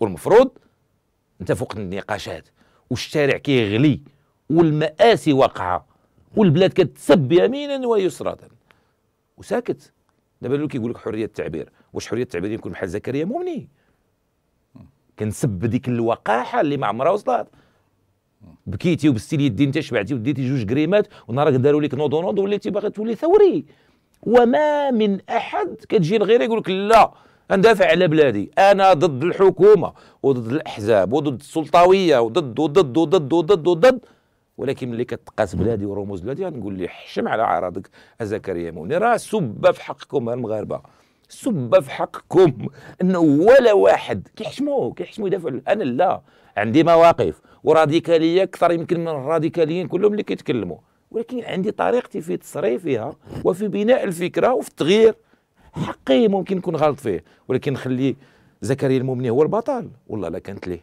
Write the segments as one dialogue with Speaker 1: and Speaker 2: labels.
Speaker 1: والمفروض انت فوق النقاشات والشارع كيغلي والمآسي واقعة والبلاد كتسب يمينا ويسرا وساكت دابا اللي كيقول لك حريه التعبير واش حريه التعبير يكون بحال زكريا مؤمني كنسب ديك الوقاحه اللي ما عمرها وصلت بكيتي وبستي اليد انت شبعتي وديتي جوج كريمات ونهارك داروا لك نوض ونوض وليتي باغي تولي ثوري وما من احد كتجي لغير يقول لك لا ندافع على بلادي انا ضد الحكومه وضد الاحزاب وضد السلطويه وضد وضد وضد وضد وضد ولكن ملي كتقاس بلادي ورموز بلادي نقول لي حشم على عرضك زكريا موني راه سبه في حقكم المغاربه سبه في حقكم انه ولا واحد كيحشموه كيحشموا يدافعوا انا لا عندي مواقف وراديكاليه اكثر يمكن من الراديكاليين كلهم اللي كيتكلموا ولكن عندي طريقتي في تصريفها وفي بناء الفكره وفي التغيير حقي ممكن نكون غلط فيه ولكن نخلي زكريا المؤمني هو البطل والله لا كانت ليه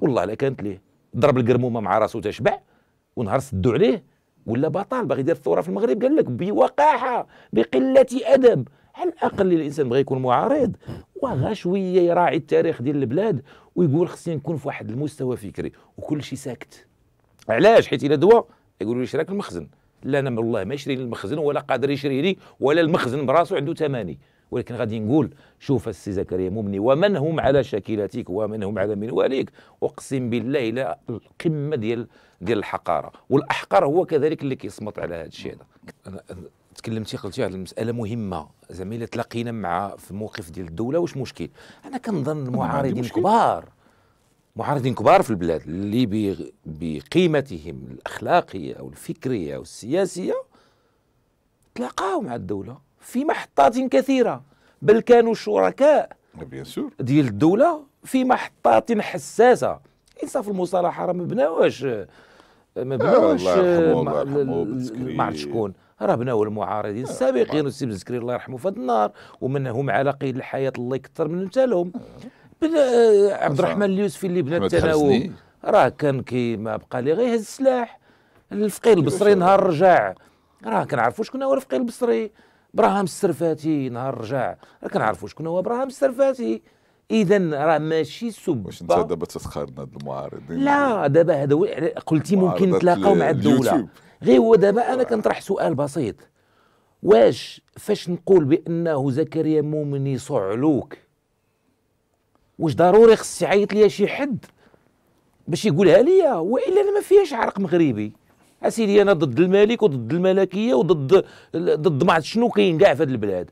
Speaker 1: والله لا كانت ليه ضرب القرمومه مع راسه تشبع ونهار سدوا عليه ولا بطل باغي يدير الثوره في المغرب قال لك بوقاحه بقله ادب على الاقل الانسان بغى يكون معارض وغا شويه يراعي التاريخ ديال البلاد ويقول خصني نكون في واحد المستوى فكري وكل شيء ساكت علاش حيت الى دواء يقولوا لي شراك المخزن لا انا نعم، والله ما يشري لي المخزن ولا قادر يشري لي ولا المخزن براسو عنده ثماني ولكن غادي نقول شوف السي زكريا مبني ومن هم على شاكلتك ومن هم على منواليك اقسم بالله الى القمه ديال ديال الحقاره والاحقر هو كذلك اللي كيصمت على هذا الشيء هذا تكلمتي قلتي على المساله مهمه زعما الا تلاقينا مع في الموقف ديال الدوله واش مشكل انا كنظن المعارضين كبار معارضين كبار في البلاد اللي بقيمتهم الاخلاقيه او الفكريه او السياسيه تلاقاو مع الدوله في محطات كثيره بل كانوا شركاء ديال الدوله في محطات حساسه انصاف المصالحه راه ما بناوش ما بناوش ما عرفت شكون راه بناو المعارضين آه، السابقين والسي بن زكريا الله يرحمه في النار ومن هم على قيد الحياه الله يكثر من امثالهم آه. آه، عبد الرحمن اليوسفي اللي بنى التناوب راه كان كي ما بقى لي غير يهز السلاح الفقير البصري نهار رجع راه كنعرفوا شكون هو الفقير البصري ابراهام السرفاتي نهار رجع راه كنعرفوا شكون هو ابراهام السرفاتي اذا راه ماشي سب واش انت دابا تتقارن هاد المعارضين لا دابا هذا قلتي ممكن نتلاقاو مع الدوله غير هو دابا انا آه. كنطرح سؤال بسيط واش فاش نقول بانه زكريا مومني صعلوك واش ضروري خص يعيط ليا شي حد باش يقولها ليا والا انا ما فيهاش عرق مغربي اسيدي انا ضد الملك وضد الملكيه وضد ضد ما شنو كاين كاع في هذه البلاد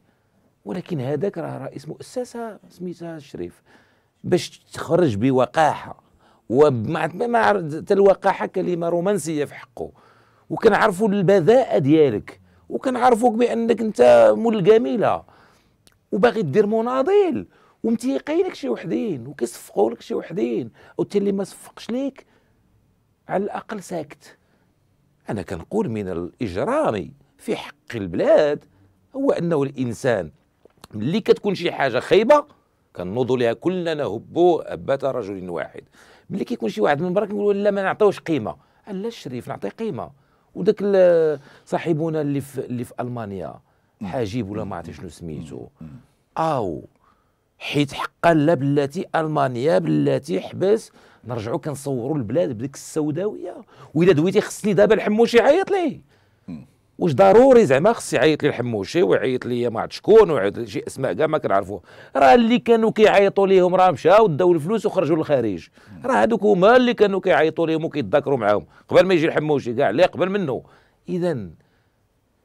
Speaker 1: ولكن هذاك راه رئيس مؤسسه سميتها الشريف باش تخرج بوقاحه وما ما حتى الوقاحه كلمه رومانسيه في حقه وكنعرفوا البذاءه ديالك وكنعرفوك بانك انت مول الجميله وباغي دير مناضل ومتيقين شي وحدين وكيصفقوا لك شي وحدين وانت اللي ما صفقش ليك على الاقل ساكت انا كنقول من الاجرام في حق البلاد هو انه الانسان ملي كتكون شي حاجه خايبه كنوضوا لها كلنا هبوا هبه رجل واحد ملي كيكون شي واحد من برا كنقولوا لا ما نعطيوش قيمه لا الشريف نعطيه قيمه وداك صاحبنا اللي في اللي في المانيا حاجيب ولا ما عرفت شنو سميتو او حيت حقا لا بلاتي المانيا بلاتي حبس نرجعوا كنصوروا البلاد بديك السوداويه واذا دويتي خصني دابا الحموشي يعيط لي واش ضروري زعما خص يعيط لي الحموشي ويعيط لي ما عرفت شكون ويعيط لي شي اسماء كاع ما كنعرفوه راه اللي كانوا كيعيطوا ليهم راه مشاو داو الفلوس وخرجوا للخارج راه هذوك هما اللي كانوا كيعيطوا ليهم وكيتذاكروا معاهم قبل ما يجي الحموشي كاع اللي قبل منه اذا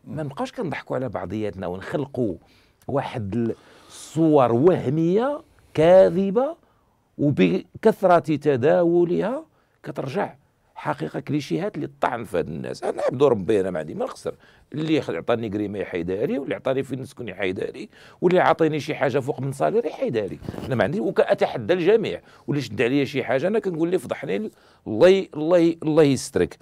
Speaker 1: ما نبقاوش كنضحكوا على بعضياتنا ونخلقوا واحد الصور وهميه كاذبه وبكثره تداولها كترجع حقيقه كليشيهات اللي طعن في هاد الناس انا عبدو ربي انا ما عندي ما نخسر اللي عطاني كريمه يحيدها لي واللي عطاني فين نسكن يحيدها لي واللي عطاني شي حاجه فوق من صاليري يحيدها لي انا ما عندي وكاتحدى الجميع واللي شد عليا شي حاجه انا كنقول لي فضحني الله الله الله يسترك